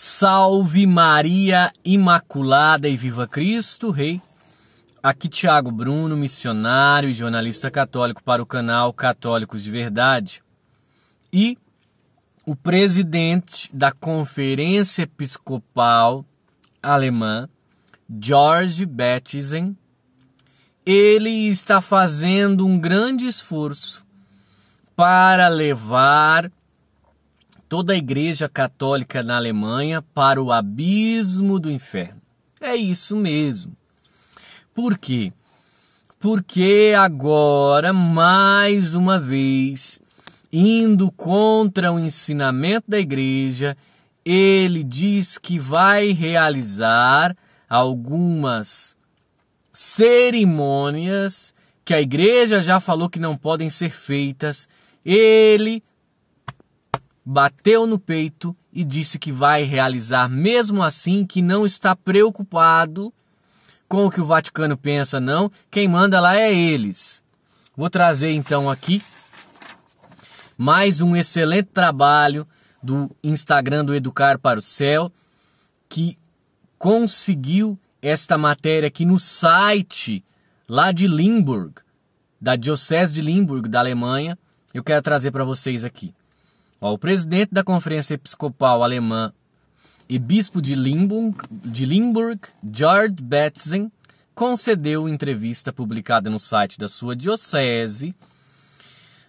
Salve Maria Imaculada e Viva Cristo Rei. Aqui Tiago Bruno, missionário e jornalista católico para o canal Católicos de Verdade. E o presidente da Conferência Episcopal Alemã, George Bettisen, ele está fazendo um grande esforço para levar toda a Igreja Católica na Alemanha para o abismo do inferno. É isso mesmo. Por quê? Porque agora, mais uma vez, indo contra o ensinamento da Igreja, ele diz que vai realizar algumas cerimônias que a igreja já falou que não podem ser feitas. Ele bateu no peito e disse que vai realizar, mesmo assim que não está preocupado com o que o Vaticano pensa, não. Quem manda lá é eles. Vou trazer então aqui mais um excelente trabalho do Instagram do Educar para o Céu que conseguiu esta matéria aqui no site lá de Limburg, da Diocese de Limburg, da Alemanha. Eu quero trazer para vocês aqui. Ó, o presidente da Conferência Episcopal Alemã e bispo de Limburg, de Limburg George Betzen, concedeu entrevista publicada no site da sua diocese,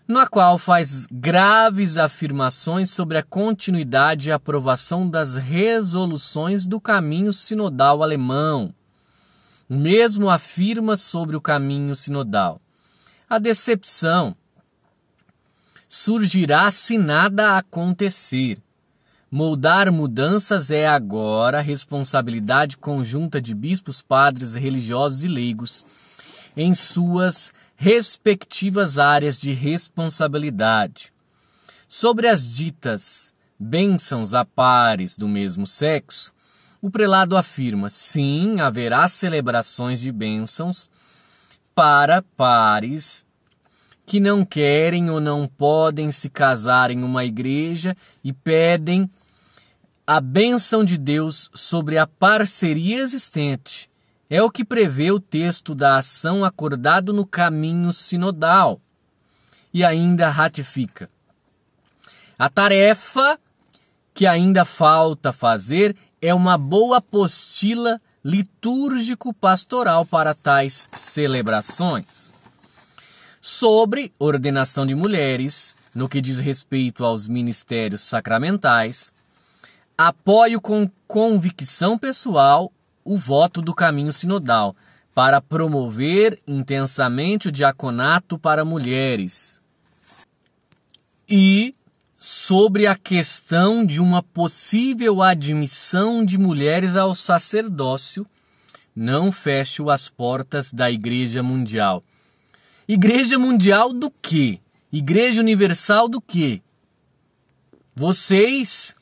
na qual faz graves afirmações sobre a continuidade e aprovação das resoluções do caminho sinodal alemão. O mesmo afirma sobre o caminho sinodal. A decepção surgirá se nada acontecer. Moldar mudanças é agora responsabilidade conjunta de bispos, padres, religiosos e leigos em suas respectivas áreas de responsabilidade. Sobre as ditas bênçãos a pares do mesmo sexo, o prelado afirma: sim, haverá celebrações de bênçãos para pares que não querem ou não podem se casar em uma igreja e pedem a bênção de Deus sobre a parceria existente. É o que prevê o texto da ação acordado no caminho sinodal. E ainda ratifica. A tarefa que ainda falta fazer é uma boa apostila litúrgico-pastoral para tais celebrações sobre ordenação de mulheres no que diz respeito aos ministérios sacramentais, apoio com convicção pessoal o voto do caminho sinodal para promover intensamente o diaconato para mulheres. E sobre a questão de uma possível admissão de mulheres ao sacerdócio, não fecho as portas da Igreja Mundial. Igreja mundial do quê? Igreja universal do quê? Vocês,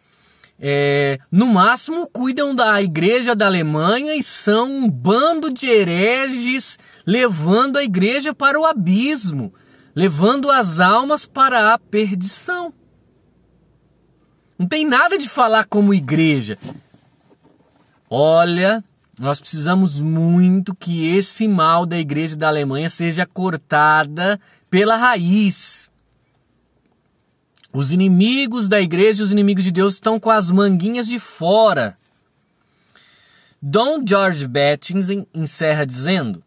é, no máximo, cuidam da igreja da Alemanha e são um bando de hereges levando a igreja para o abismo, levando as almas para a perdição. Não tem nada de falar como igreja. Olha, nós precisamos muito que esse mal da igreja da Alemanha seja cortada pela raiz. Os inimigos da igreja, os inimigos de Deus estão com as manguinhas de fora. Dom George Bettinsen encerra dizendo: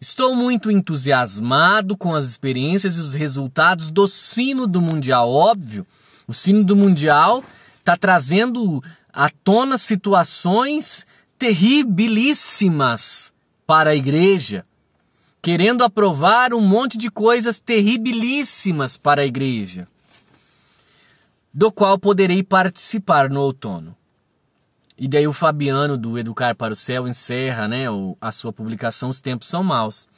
Estou muito entusiasmado com as experiências e os resultados do sino do mundial, óbvio. O sino do mundial está trazendo à tona situações terribilíssimas para a igreja, querendo aprovar um monte de coisas terribilíssimas para a igreja, do qual poderei participar no outono. E daí o Fabiano do Educar para o Céu encerra, né, a sua publicação Os tempos são maus.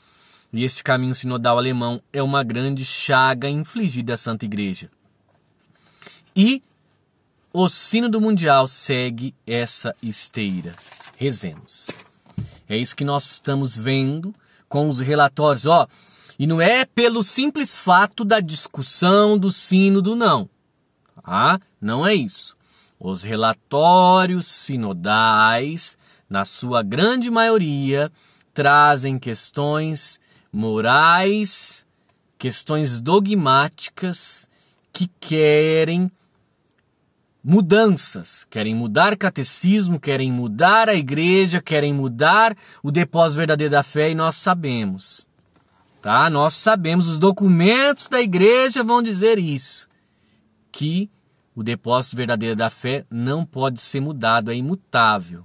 E este caminho sinodal alemão é uma grande chaga infligida à Santa Igreja. E o Sínodo Mundial segue essa esteira. Rezemos. É isso que nós estamos vendo com os relatórios, ó. E não é pelo simples fato da discussão do sínodo, não. Ah, não é isso. Os relatórios sinodais, na sua grande maioria, trazem questões morais, questões dogmáticas que querem mudanças, querem mudar catecismo, querem mudar a igreja, querem mudar o depósito verdadeiro da fé e nós sabemos. Tá? Nós sabemos, os documentos da igreja vão dizer isso, que o depósito verdadeiro da fé não pode ser mudado, é imutável.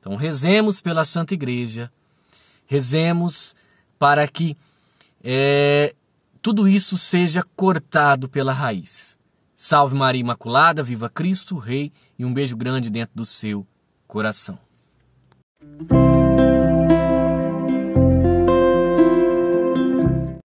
Então rezemos pela Santa Igreja, rezemos para que é, tudo isso seja cortado pela raiz Salve Maria Imaculada, viva Cristo Rei e um beijo grande dentro do seu coração.